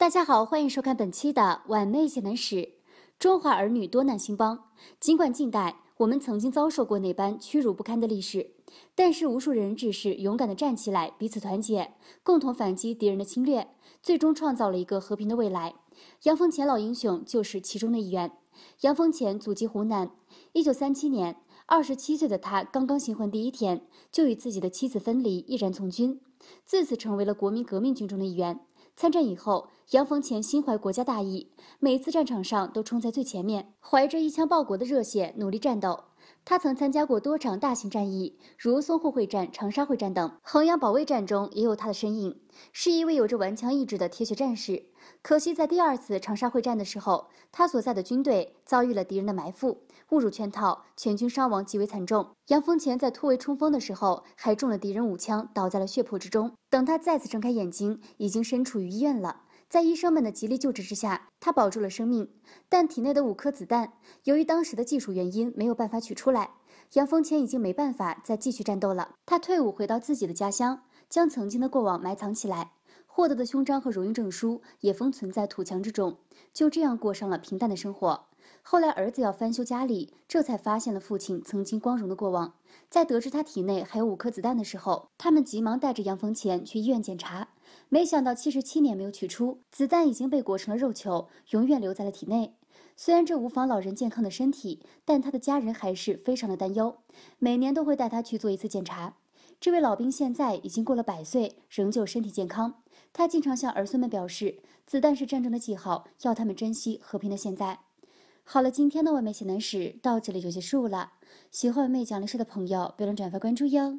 大家好，欢迎收看本期的《皖南解难史》，中华儿女多难兴邦。尽管近代我们曾经遭受过那般屈辱不堪的历史，但是无数人志士勇敢地站起来，彼此团结，共同反击敌人的侵略，最终创造了一个和平的未来。杨风前老英雄就是其中的一员。杨风前祖籍湖南，一九三七年，二十七岁的他刚刚新婚第一天，就与自己的妻子分离，毅然从军，自此成为了国民革命军中的一员。参战以后，杨逢潜心怀国家大义，每次战场上都冲在最前面，怀着一腔报国的热血，努力战斗。他曾参加过多场大型战役，如淞沪会战、长沙会战等。衡阳保卫战中也有他的身影，是一位有着顽强意志的铁血战士。可惜在第二次长沙会战的时候，他所在的军队遭遇了敌人的埋伏，误入圈套，全军伤亡极为惨重。杨丰前在突围冲锋的时候，还中了敌人五枪，倒在了血泊之中。等他再次睁开眼睛，已经身处于医院了。在医生们的极力救治之下，他保住了生命，但体内的五颗子弹由于当时的技术原因没有办法取出来。杨峰前已经没办法再继续战斗了，他退伍回到自己的家乡，将曾经的过往埋藏起来，获得的胸章和荣誉证书也封存在土墙之中，就这样过上了平淡的生活。后来儿子要翻修家里，这才发现了父亲曾经光荣的过往。在得知他体内还有五颗子弹的时候，他们急忙带着杨峰前去医院检查。没想到七十七年没有取出，子弹已经被裹成了肉球，永远留在了体内。虽然这无妨老人健康的身体，但他的家人还是非常的担忧，每年都会带他去做一次检查。这位老兵现在已经过了百岁，仍旧身体健康。他经常向儿孙们表示，子弹是战争的记号，要他们珍惜和平的现在。好了，今天的外卖写闻史到这里就结束了。喜欢妹讲历史的朋友，别忘转发关注哟。